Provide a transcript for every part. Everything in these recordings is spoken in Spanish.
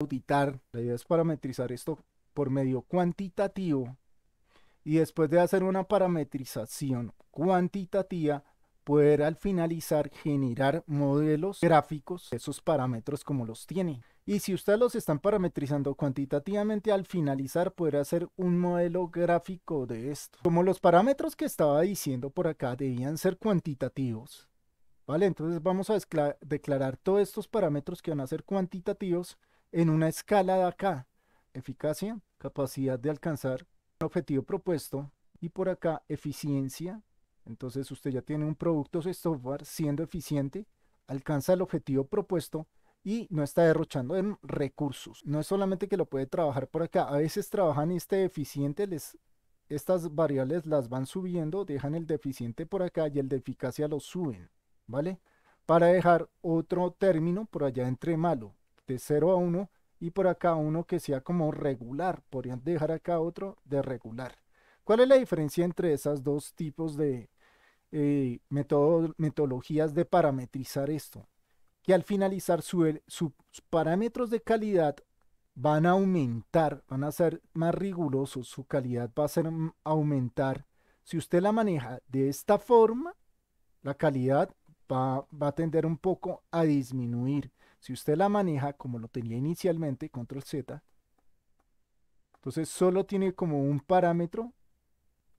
auditar, la idea es parametrizar esto por medio cuantitativo y después de hacer una parametrización cuantitativa, poder al finalizar generar modelos gráficos, de esos parámetros como los tiene. Y si ustedes los están parametrizando cuantitativamente, al finalizar poder hacer un modelo gráfico de esto. Como los parámetros que estaba diciendo por acá debían ser cuantitativos, ¿vale? Entonces vamos a declarar todos estos parámetros que van a ser cuantitativos en una escala de acá, eficacia, capacidad de alcanzar un objetivo propuesto, y por acá eficiencia, entonces usted ya tiene un producto de software siendo eficiente, alcanza el objetivo propuesto y no está derrochando en recursos. No es solamente que lo puede trabajar por acá, a veces trabajan este eficiente, les, estas variables las van subiendo, dejan el deficiente por acá y el de eficacia lo suben, ¿vale? Para dejar otro término por allá entre malo de 0 a 1 y por acá uno que sea como regular. Podrían dejar acá otro de regular. ¿Cuál es la diferencia entre esos dos tipos de eh, metodologías de parametrizar esto? Que al finalizar sus parámetros de calidad van a aumentar, van a ser más rigurosos, su calidad va a ser mm, aumentar. Si usted la maneja de esta forma, la calidad va a tender un poco a disminuir. Si usted la maneja como lo tenía inicialmente, control Z, entonces solo tiene como un parámetro.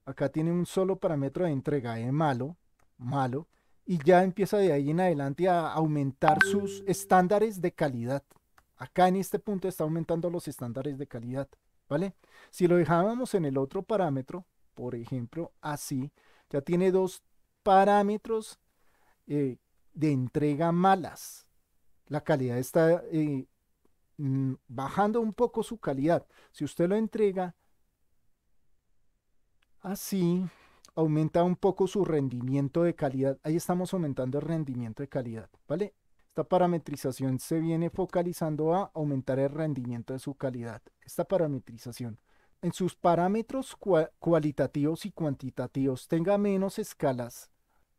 Acá tiene un solo parámetro de entrega de malo, malo, y ya empieza de ahí en adelante a aumentar sus estándares de calidad. Acá en este punto está aumentando los estándares de calidad, ¿vale? Si lo dejábamos en el otro parámetro, por ejemplo, así, ya tiene dos parámetros eh, de entrega malas, la calidad está eh, mm, bajando un poco su calidad. Si usted lo entrega así, aumenta un poco su rendimiento de calidad. Ahí estamos aumentando el rendimiento de calidad, ¿vale? Esta parametrización se viene focalizando a aumentar el rendimiento de su calidad. Esta parametrización. En sus parámetros cualitativos y cuantitativos tenga menos escalas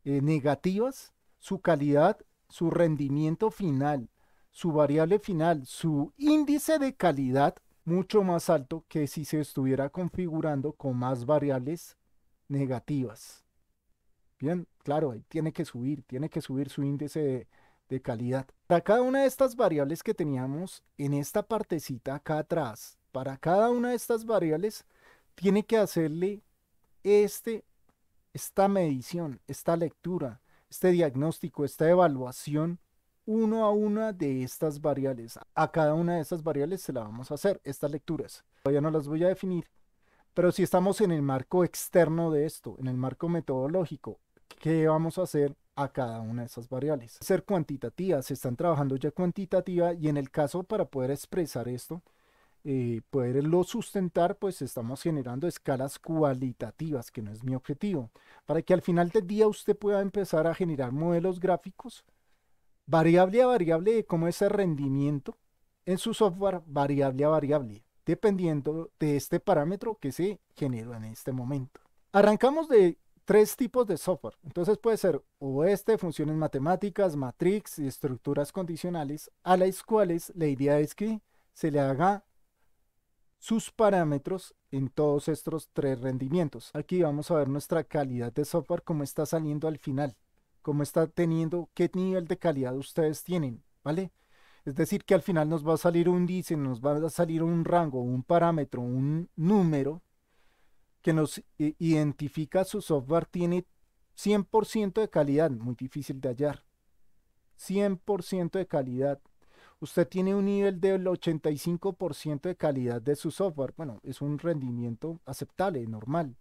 eh, negativas, su calidad su rendimiento final, su variable final, su índice de calidad mucho más alto que si se estuviera configurando con más variables negativas. Bien, claro, ahí tiene que subir, tiene que subir su índice de, de calidad. Para cada una de estas variables que teníamos en esta partecita acá atrás, para cada una de estas variables tiene que hacerle este, esta medición, esta lectura, este diagnóstico, esta evaluación uno a una de estas variables. A cada una de estas variables se la vamos a hacer, estas lecturas. Todavía no las voy a definir, pero si estamos en el marco externo de esto, en el marco metodológico, ¿qué vamos a hacer a cada una de esas variables? Ser cuantitativas, se están trabajando ya cuantitativa y en el caso para poder expresar esto, eh, poderlo sustentar, pues estamos generando escalas cualitativas, que no es mi objetivo, para que al final del día usted pueda empezar a generar modelos gráficos variable a variable como cómo es el rendimiento en su software variable a variable, dependiendo de este parámetro que se generó en este momento. Arrancamos de tres tipos de software. Entonces puede ser o este, funciones matemáticas, matrix y estructuras condicionales, a las cuales la idea es que se le haga sus parámetros en todos estos tres rendimientos. Aquí vamos a ver nuestra calidad de software, cómo está saliendo al final, cómo está teniendo, qué nivel de calidad ustedes tienen, ¿vale? Es decir, que al final nos va a salir un índice, nos va a salir un rango, un parámetro, un número que nos identifica su software tiene 100% de calidad, muy difícil de hallar. 100% de calidad usted tiene un nivel del 85% de calidad de su software. Bueno, es un rendimiento aceptable, normal,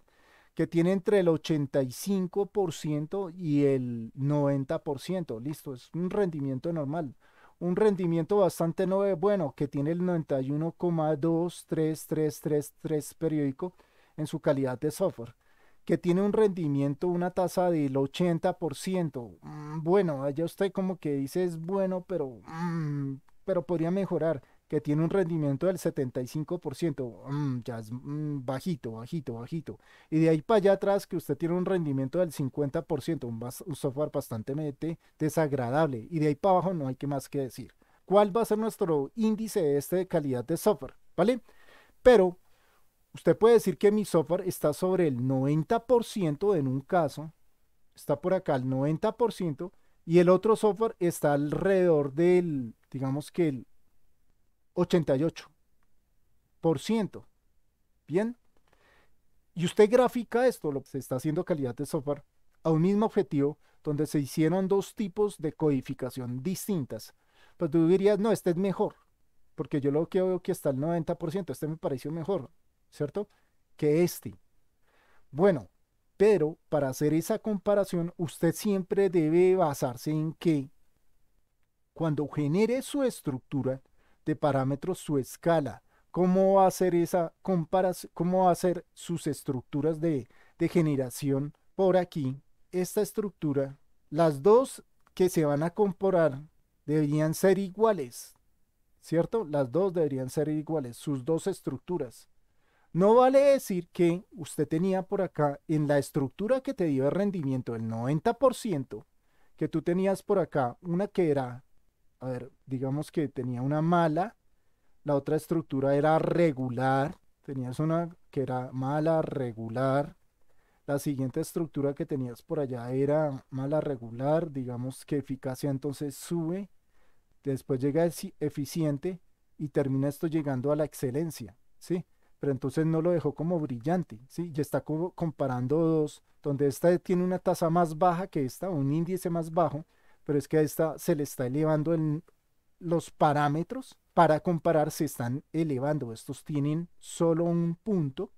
que tiene entre el 85% y el 90%. Listo, es un rendimiento normal. Un rendimiento bastante eh, bueno, que tiene el 91,23333 periódico en su calidad de software que tiene un rendimiento, una tasa del 80%. Mm, bueno, allá usted como que dice es bueno, pero mm, pero podría mejorar, que tiene un rendimiento del 75%, mm, ya es, mm, bajito, bajito, bajito. Y de ahí para allá atrás que usted tiene un rendimiento del 50%, un, software bastante desagradable. Y de ahí para abajo no hay que más que decir. ¿Cuál va a ser nuestro índice este de calidad de software? ¿Vale? Pero usted puede decir que mi software está sobre el 90% en un caso, está por acá el 90%, y el otro software está alrededor del digamos que el 88%. Bien. Y usted grafica esto, lo que se está haciendo calidad de software, a un mismo objetivo donde se hicieron dos tipos de codificación distintas. pues tú dirías, no, este es mejor, porque yo lo que veo que está el 90%, este me pareció mejor, ¿cierto? Que este. Bueno, pero para hacer esa comparación, usted siempre debe basarse en que cuando genere su estructura de parámetros, su escala, cómo va a hacer esa comparación, cómo va a hacer sus estructuras de, de generación por aquí, esta estructura, las dos que se van a comparar deberían ser iguales, ¿cierto? Las dos deberían ser iguales, sus dos estructuras. No vale decir que usted tenía por acá en la estructura que te dio el rendimiento el 90%, que tú tenías por acá una que era a ver, digamos que tenía una mala, la otra estructura era regular, tenías una que era mala, regular, la siguiente estructura que tenías por allá era mala, regular, digamos que eficacia entonces sube, después llega eficiente y termina esto llegando a la excelencia, ¿sí? Pero entonces no lo dejó como brillante, ¿sí? ya está comparando dos, donde esta tiene una tasa más baja que esta, un índice más bajo, pero es que a esta se le está elevando en los parámetros para comparar, se están elevando. Estos tienen solo un punto.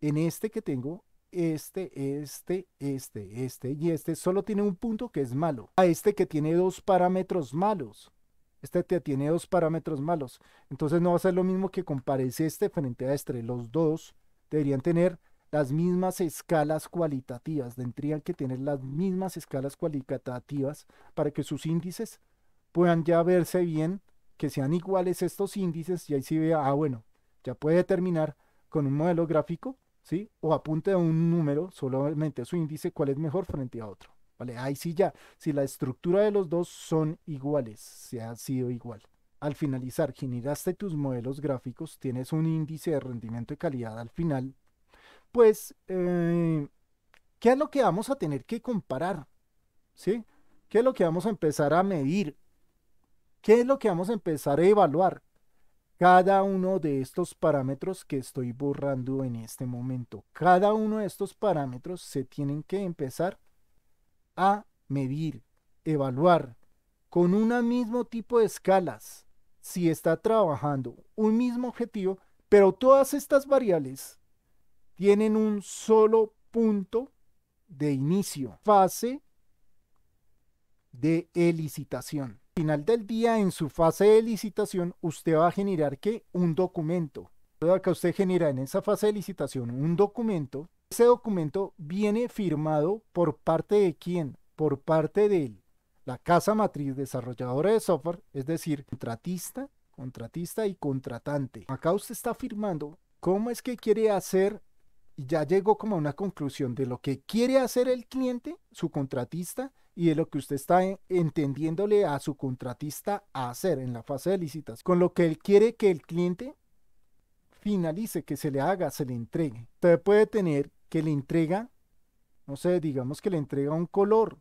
En este que tengo, este, este, este, este y este solo tiene un punto que es malo. A este que tiene dos parámetros malos. Este te tiene dos parámetros malos. Entonces no va a ser lo mismo que compares este frente a este. Los dos deberían tener las mismas escalas cualitativas, tendrían que tener las mismas escalas cualitativas para que sus índices puedan ya verse bien, que sean iguales estos índices y ahí sí vea, ah, bueno, ya puede terminar con un modelo gráfico, ¿sí? O apunte a un número, solamente a su índice, cuál es mejor frente a otro, ¿vale? Ahí sí ya, si la estructura de los dos son iguales, si ha sido igual. Al finalizar, generaste tus modelos gráficos, tienes un índice de rendimiento y calidad al final pues, eh, ¿qué es lo que vamos a tener que comparar? ¿Sí? ¿Qué es lo que vamos a empezar a medir? ¿Qué es lo que vamos a empezar a evaluar? Cada uno de estos parámetros que estoy borrando en este momento. Cada uno de estos parámetros se tienen que empezar a medir, evaluar, con un mismo tipo de escalas, si está trabajando un mismo objetivo, pero todas estas variables tienen un solo punto de inicio, fase de elicitación. final del día, en su fase de licitación, usted va a generar ¿qué? Un documento. Que usted genera en esa fase de licitación un documento. Ese documento viene firmado por parte de quién? Por parte de la casa matriz desarrolladora de software, es decir, contratista, contratista y contratante. Acá usted está firmando cómo es que quiere hacer ya llegó como a una conclusión de lo que quiere hacer el cliente, su contratista, y de lo que usted está entendiéndole a su contratista a hacer en la fase de licitación, con lo que él quiere que el cliente finalice, que se le haga, se le entregue. Usted puede tener que le entrega, no sé, digamos que le entrega un color.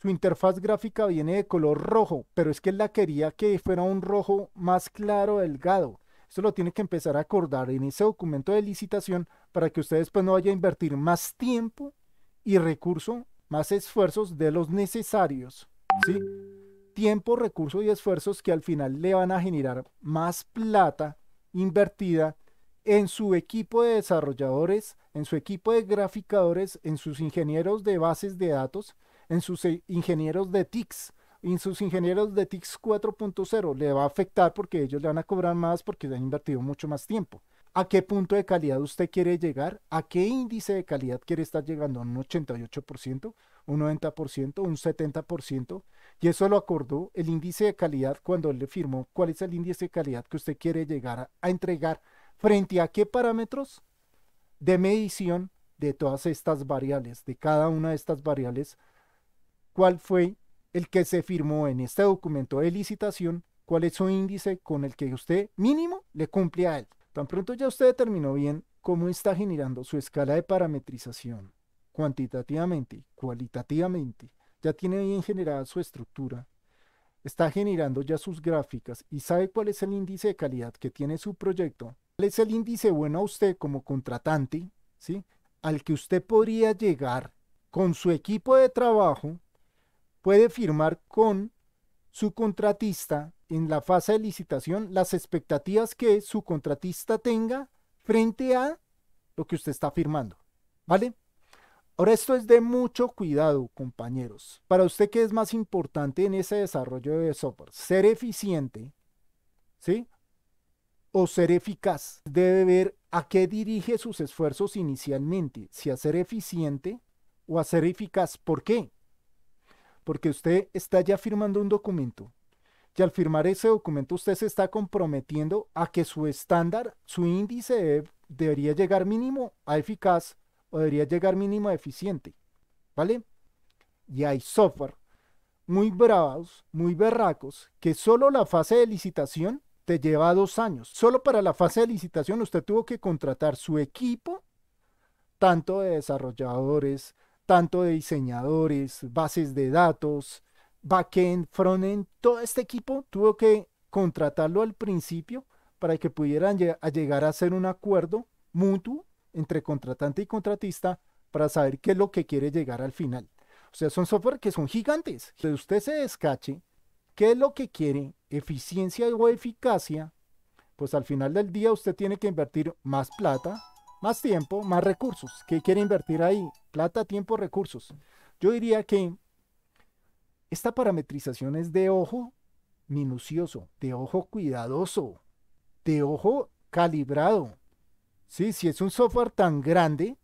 Su interfaz gráfica viene de color rojo, pero es que él la quería que fuera un rojo más claro, delgado esto lo tiene que empezar a acordar en ese documento de licitación para que ustedes pues no vaya a invertir más tiempo y recurso, más esfuerzos de los necesarios, ¿sí? Tiempo, recurso y esfuerzos que al final le van a generar más plata invertida en su equipo de desarrolladores, en su equipo de graficadores, en sus ingenieros de bases de datos, en sus eh, ingenieros de TICs, y sus ingenieros de TICS 4.0 le va a afectar porque ellos le van a cobrar más porque han invertido mucho más tiempo. ¿A qué punto de calidad usted quiere llegar? ¿A qué índice de calidad quiere estar llegando? ¿Un 88%? ¿Un 90%? ¿Un 70%? Y eso lo acordó el índice de calidad cuando él le firmó cuál es el índice de calidad que usted quiere llegar a entregar frente a qué parámetros de medición de todas estas variables, de cada una de estas variables, cuál fue el que se firmó en este documento de licitación, cuál es su índice con el que usted mínimo le cumple a él. Tan pronto ya usted determinó bien cómo está generando su escala de parametrización, cuantitativamente, cualitativamente, ya tiene bien generada su estructura, está generando ya sus gráficas y sabe cuál es el índice de calidad que tiene su proyecto, cuál es el índice bueno a usted como contratante, ¿sí? al que usted podría llegar con su equipo de trabajo puede firmar con su contratista en la fase de licitación las expectativas que su contratista tenga frente a lo que usted está firmando. ¿Vale? Ahora esto es de mucho cuidado, compañeros. Para usted, ¿qué es más importante en ese desarrollo de software? ¿Ser eficiente? ¿Sí? ¿O ser eficaz? Debe ver a qué dirige sus esfuerzos inicialmente, si a ser eficiente o a ser eficaz. ¿Por qué? porque usted está ya firmando un documento. Y al firmar ese documento usted se está comprometiendo a que su estándar, su índice e debería llegar mínimo a eficaz o debería llegar mínimo a eficiente. ¿Vale? Y hay software muy bravos, muy berracos, que solo la fase de licitación te lleva dos años. Solo para la fase de licitación usted tuvo que contratar su equipo, tanto de desarrolladores, tanto de diseñadores, bases de datos, backend, frontend, todo este equipo tuvo que contratarlo al principio para que pudieran llegar a hacer un acuerdo mutuo entre contratante y contratista para saber qué es lo que quiere llegar al final. O sea, son software que son gigantes. Que usted se descache qué es lo que quiere, eficiencia o eficacia, pues al final del día usted tiene que invertir más plata, más tiempo, más recursos. ¿Qué quiere invertir ahí? Plata, tiempo, recursos. Yo diría que esta parametrización es de ojo minucioso, de ojo cuidadoso, de ojo calibrado. Sí, si es un software tan grande,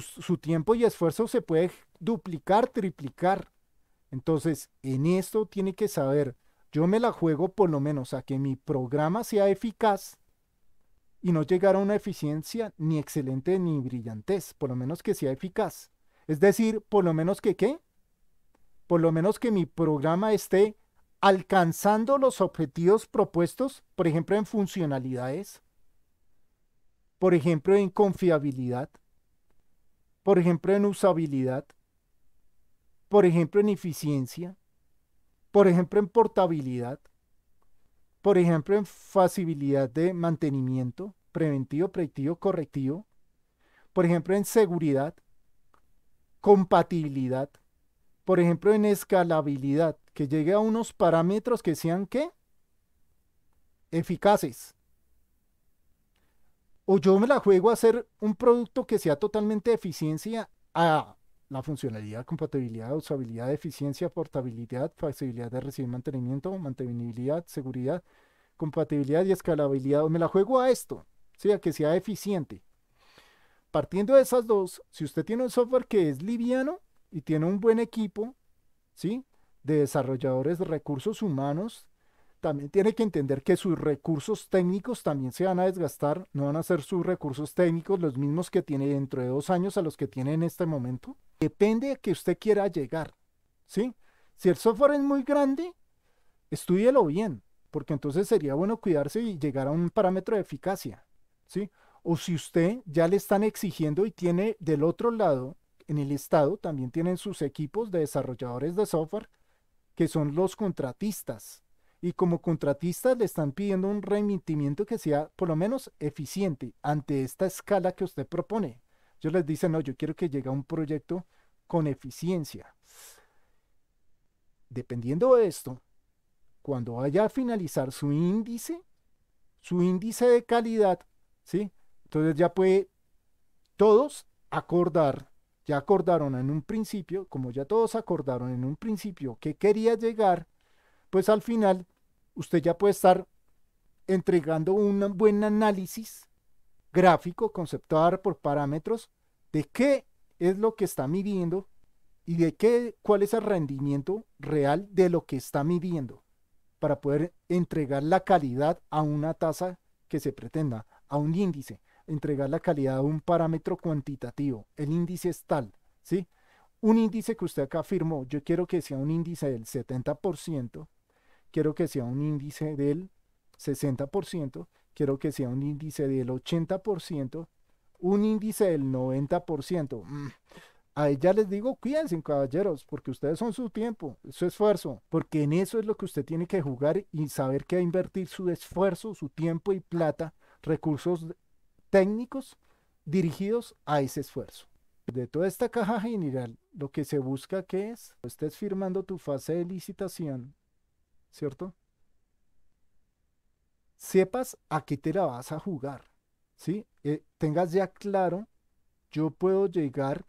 su tiempo y esfuerzo se puede duplicar, triplicar. Entonces, en esto tiene que saber, yo me la juego por lo menos a que mi programa sea eficaz y no llegar a una eficiencia ni excelente ni brillantez, por lo menos que sea eficaz. Es decir, por lo menos que qué? Por lo menos que mi programa esté alcanzando los objetivos propuestos, por ejemplo, en funcionalidades, por ejemplo, en confiabilidad, por ejemplo, en usabilidad, por ejemplo, en eficiencia, por ejemplo, en portabilidad, por ejemplo, en facilidad de mantenimiento preventivo, predictivo, correctivo. Por ejemplo, en seguridad, compatibilidad. Por ejemplo, en escalabilidad, que llegue a unos parámetros que sean qué? Eficaces. O yo me la juego a hacer un producto que sea totalmente eficiencia a la funcionalidad, compatibilidad, usabilidad, eficiencia, portabilidad, facilidad de recibir mantenimiento, mantenibilidad, seguridad, compatibilidad y escalabilidad. Me la juego a esto, sea a que sea eficiente. Partiendo de esas dos, si usted tiene un software que es liviano y tiene un buen equipo, ¿sí? de desarrolladores de recursos humanos también tiene que entender que sus recursos técnicos también se van a desgastar, no van a ser sus recursos técnicos los mismos que tiene dentro de dos años a los que tiene en este momento. Depende de que usted quiera llegar, Si el software es muy grande, estúdielo bien, porque entonces sería bueno cuidarse y llegar a un parámetro de eficacia, ¿sí? O si usted ya le están exigiendo y tiene del otro lado, en el Estado, también tienen sus equipos de desarrolladores de software, que son los contratistas, y como contratistas le están pidiendo un remitimiento que sea por lo menos eficiente ante esta escala que usted propone. Yo les dice, no, yo quiero que llegue a un proyecto con eficiencia. Dependiendo de esto, cuando vaya a finalizar su índice, su índice de calidad, ¿sí? Entonces ya puede todos acordar, ya acordaron en un principio, como ya todos acordaron en un principio que quería llegar, pues al final usted ya puede estar entregando un buen análisis gráfico, conceptual por parámetros, de qué es lo que está midiendo y de qué, cuál es el rendimiento real de lo que está midiendo para poder entregar la calidad a una tasa que se pretenda, a un índice, entregar la calidad a un parámetro cuantitativo. El índice es tal, ¿sí? Un índice que usted acá afirmó, yo quiero que sea un índice del 70%, quiero que sea un índice del 60%, quiero que sea un índice del 80%, un índice del 90%. Mm, ahí A ella les digo, cuídense, caballeros, porque ustedes son su tiempo, su esfuerzo, porque en eso es lo que usted tiene que jugar y saber que invertir su esfuerzo, su tiempo y plata, recursos técnicos dirigidos a ese esfuerzo. De toda esta caja general, lo que se busca que es, estés firmando tu fase de licitación, ¿cierto? Sepas a qué te la vas a jugar, ¿sí? Eh, tengas ya claro, yo puedo llegar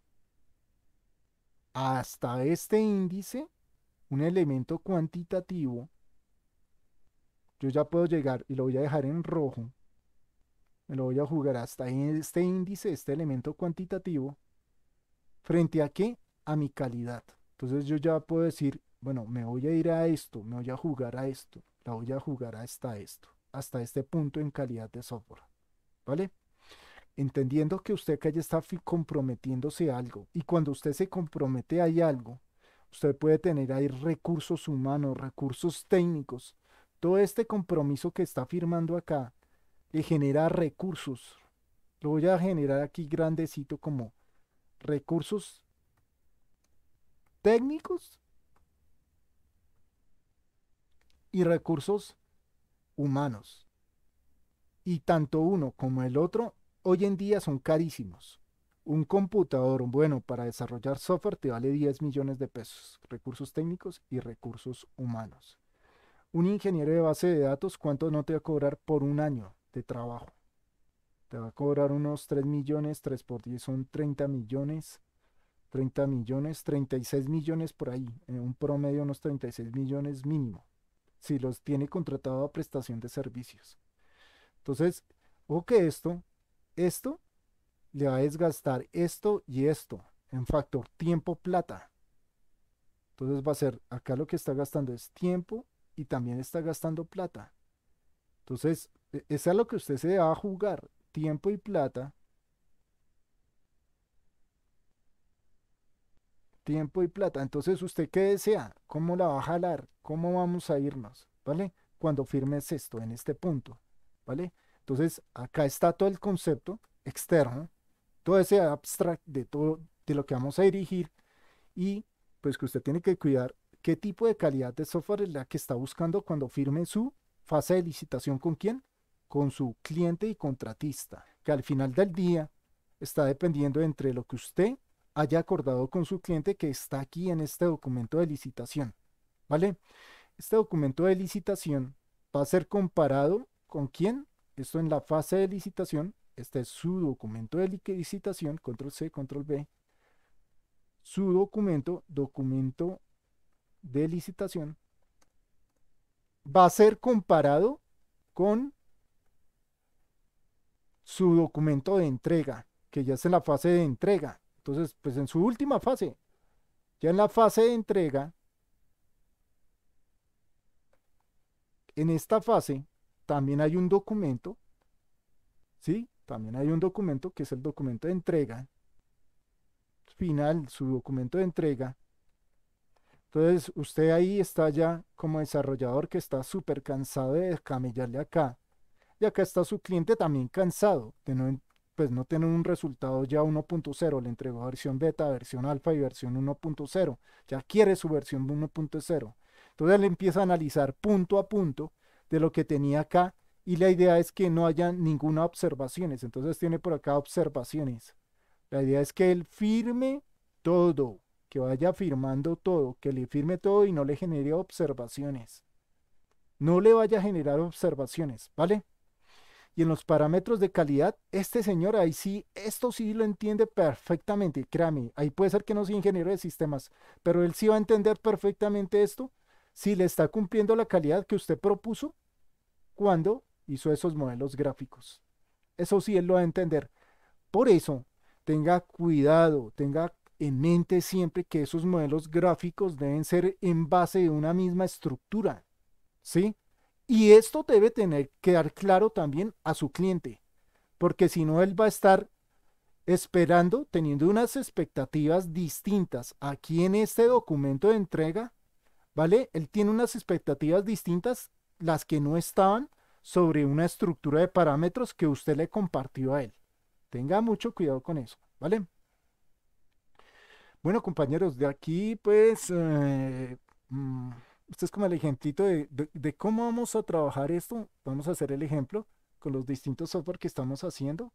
hasta este índice, un elemento cuantitativo, yo ya puedo llegar y lo voy a dejar en rojo, me lo voy a jugar hasta este índice, este elemento cuantitativo, frente a qué? A mi calidad. Entonces yo ya puedo decir, bueno, me voy a ir a esto, me voy a jugar a esto, la voy a jugar hasta esto, hasta este punto en calidad de software. ¿Vale? Entendiendo que usted que ya está comprometiéndose a algo y cuando usted se compromete a algo, usted puede tener ahí recursos humanos, recursos técnicos. Todo este compromiso que está firmando acá le genera recursos. Lo voy a generar aquí grandecito como recursos técnicos y recursos humanos. Y tanto uno como el otro hoy en día son carísimos. Un computador bueno para desarrollar software te vale 10 millones de pesos, recursos técnicos y recursos humanos. Un ingeniero de base de datos, ¿cuánto no te va a cobrar por un año de trabajo? Te va a cobrar unos 3 millones, 3 por 10 son 30 millones, 30 millones, 36 millones por ahí, en un promedio unos 36 millones mínimo si los tiene contratado a prestación de servicios. Entonces, o que esto, esto le va a desgastar esto y esto en factor tiempo plata. Entonces va a ser, acá lo que está gastando es tiempo y también está gastando plata. Entonces, e, es a lo que usted se va a jugar, tiempo y plata, tiempo y plata. Entonces, ¿usted qué desea? ¿Cómo la va a jalar? ¿Cómo vamos a irnos? ¿Vale? Cuando firmes esto, en este punto. ¿Vale? Entonces, acá está todo el concepto externo, todo ese abstract de todo de lo que vamos a dirigir y pues que usted tiene que cuidar qué tipo de calidad de software es la que está buscando cuando firme su fase de licitación con quién? Con su cliente y contratista, que al final del día está dependiendo entre lo que usted haya acordado con su cliente que está aquí en este documento de licitación. ¿Vale? Este documento de licitación va a ser comparado con quién. Esto en la fase de licitación. Este es su documento de licitación. Control C, Control B. Su documento, documento de licitación. Va a ser comparado con su documento de entrega, que ya es en la fase de entrega. Entonces, pues en su última fase, ya en la fase de entrega, en esta fase también hay un documento, ¿sí? También hay un documento que es el documento de entrega, final, su documento de entrega. Entonces, usted ahí está ya como desarrollador que está súper cansado de descamellarle acá. Y acá está su cliente también cansado de no pues no tiene un resultado ya 1.0, le entregó versión beta, versión alfa y versión 1.0, ya quiere su versión 1.0. Entonces él empieza a analizar punto a punto de lo que tenía acá y la idea es que no haya ninguna observaciones, entonces tiene por acá observaciones. La idea es que él firme todo, que vaya firmando todo, que le firme todo y no le genere observaciones. No le vaya a generar observaciones, ¿vale? Y en los parámetros de calidad, este señor ahí sí, esto sí lo entiende perfectamente, créame, ahí puede ser que no sea ingeniero de sistemas, pero él sí va a entender perfectamente esto si le está cumpliendo la calidad que usted propuso cuando hizo esos modelos gráficos. Eso sí, él lo va a entender. Por eso, tenga cuidado, tenga en mente siempre que esos modelos gráficos deben ser en base de una misma estructura. ¿Sí? Y esto debe tener que dar claro también a su cliente, porque si no, él va a estar esperando, teniendo unas expectativas distintas. Aquí en este documento de entrega, ¿vale? Él tiene unas expectativas distintas, las que no estaban sobre una estructura de parámetros que usted le compartió a él. Tenga mucho cuidado con eso, ¿vale? Bueno, compañeros, de aquí pues... Eh, mm, este es como el ejemplito de, cómo vamos a trabajar esto. Vamos a hacer el ejemplo con los distintos software que estamos haciendo,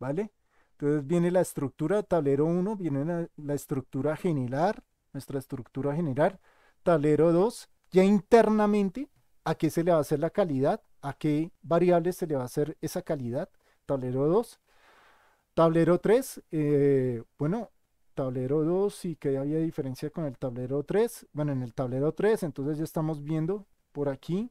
¿vale? Entonces viene la estructura tablero 1, viene la, estructura general, nuestra estructura general, tablero 2, ya internamente a qué se le va a hacer la calidad, a qué variables se le va a hacer esa calidad, tablero 2. Tablero 3, eh, bueno, tablero 2 y que había diferencia con el tablero 3. Bueno, en el tablero 3, entonces ya estamos viendo por aquí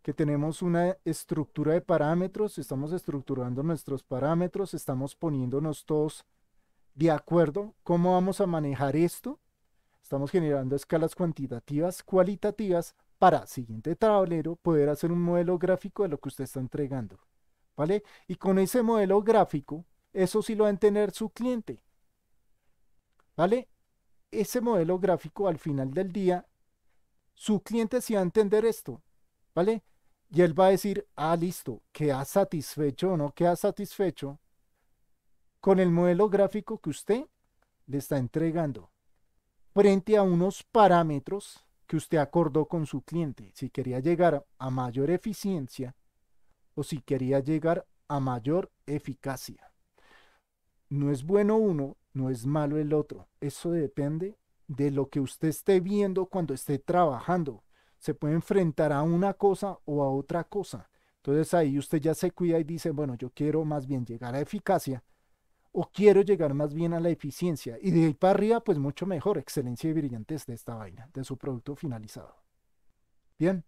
que tenemos una estructura de parámetros, estamos estructurando nuestros parámetros, estamos poniéndonos todos de acuerdo. ¿Cómo vamos a manejar esto? Estamos generando escalas cuantitativas, cualitativas, para siguiente tablero poder hacer un modelo gráfico de lo que usted está entregando. ¿Vale? Y con ese modelo gráfico, eso sí lo va a entender su cliente. ¿Vale? Ese modelo gráfico al final del día, su cliente sí va a entender esto, ¿vale? Y él va a decir, ah, listo, queda satisfecho o no queda satisfecho con el modelo gráfico que usted le está entregando frente a unos parámetros que usted acordó con su cliente. Si quería llegar a mayor eficiencia o si quería llegar a mayor eficacia. No es bueno uno, no es malo el otro. Eso depende de lo que usted esté viendo cuando esté trabajando. Se puede enfrentar a una cosa o a otra cosa. Entonces ahí usted ya se cuida y dice, bueno, yo quiero más bien llegar a eficacia o quiero llegar más bien a la eficiencia. Y de ahí para arriba, pues mucho mejor, excelencia y brillantez de esta vaina, de su producto finalizado. Bien.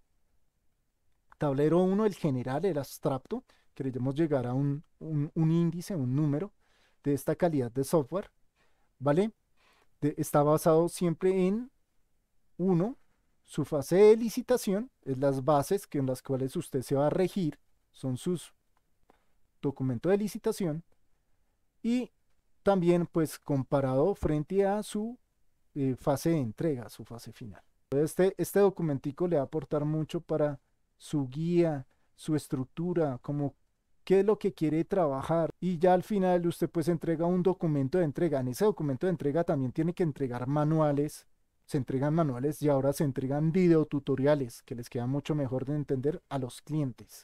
Tablero 1, el general, el abstracto. Queremos llegar a un índice, un número de esta calidad de software, ¿vale? está basado siempre en, uno, su fase de licitación, es las bases que en las cuales usted se va a regir, son sus documentos de licitación, y también pues comparado frente a su eh, fase de entrega, su fase final. Este, este documentico le va a aportar mucho para su guía, su estructura, como qué es lo que quiere trabajar y ya al final usted pues entrega un documento de entrega. En ese documento de entrega también tiene que entregar manuales, se entregan manuales y ahora se entregan videotutoriales que les queda mucho mejor de entender a los clientes.